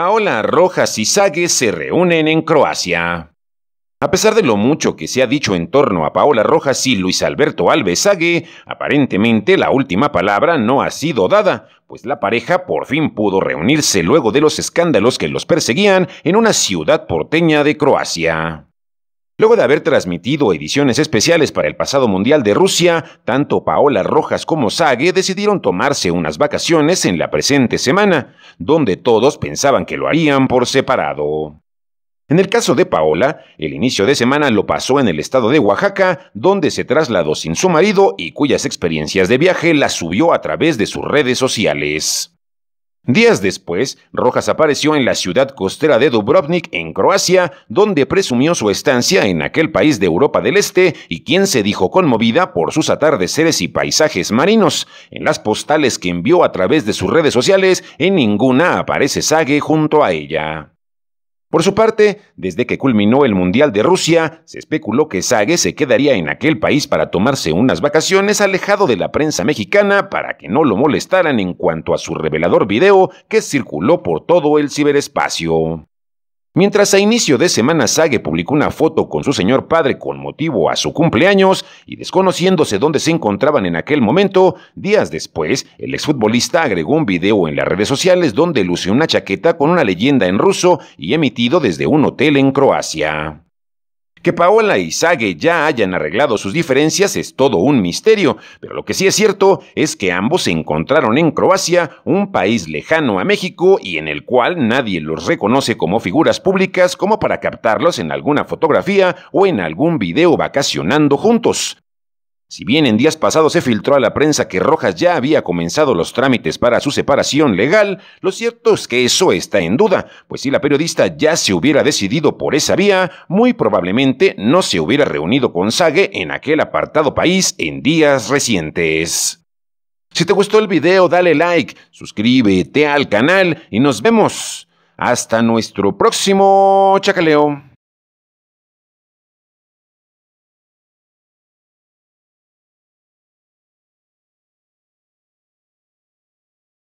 Paola Rojas y Sague se reúnen en Croacia. A pesar de lo mucho que se ha dicho en torno a Paola Rojas y Luis Alberto Alves Sage, aparentemente la última palabra no ha sido dada, pues la pareja por fin pudo reunirse luego de los escándalos que los perseguían en una ciudad porteña de Croacia. Luego de haber transmitido ediciones especiales para el pasado Mundial de Rusia, tanto Paola Rojas como Sage decidieron tomarse unas vacaciones en la presente semana, donde todos pensaban que lo harían por separado. En el caso de Paola, el inicio de semana lo pasó en el estado de Oaxaca, donde se trasladó sin su marido y cuyas experiencias de viaje las subió a través de sus redes sociales. Días después, Rojas apareció en la ciudad costera de Dubrovnik, en Croacia, donde presumió su estancia en aquel país de Europa del Este y quien se dijo conmovida por sus atardeceres y paisajes marinos. En las postales que envió a través de sus redes sociales, en ninguna aparece Sage junto a ella. Por su parte, desde que culminó el Mundial de Rusia, se especuló que Sage se quedaría en aquel país para tomarse unas vacaciones alejado de la prensa mexicana para que no lo molestaran en cuanto a su revelador video que circuló por todo el ciberespacio. Mientras a inicio de semana Sage publicó una foto con su señor padre con motivo a su cumpleaños y desconociéndose dónde se encontraban en aquel momento, días después el exfutbolista agregó un video en las redes sociales donde luce una chaqueta con una leyenda en ruso y emitido desde un hotel en Croacia. Que Paola y Sage ya hayan arreglado sus diferencias es todo un misterio, pero lo que sí es cierto es que ambos se encontraron en Croacia, un país lejano a México y en el cual nadie los reconoce como figuras públicas como para captarlos en alguna fotografía o en algún video vacacionando juntos. Si bien en días pasados se filtró a la prensa que Rojas ya había comenzado los trámites para su separación legal, lo cierto es que eso está en duda, pues si la periodista ya se hubiera decidido por esa vía, muy probablemente no se hubiera reunido con Sage en aquel apartado país en días recientes. Si te gustó el video, dale like, suscríbete al canal y nos vemos. Hasta nuestro próximo chacaleo.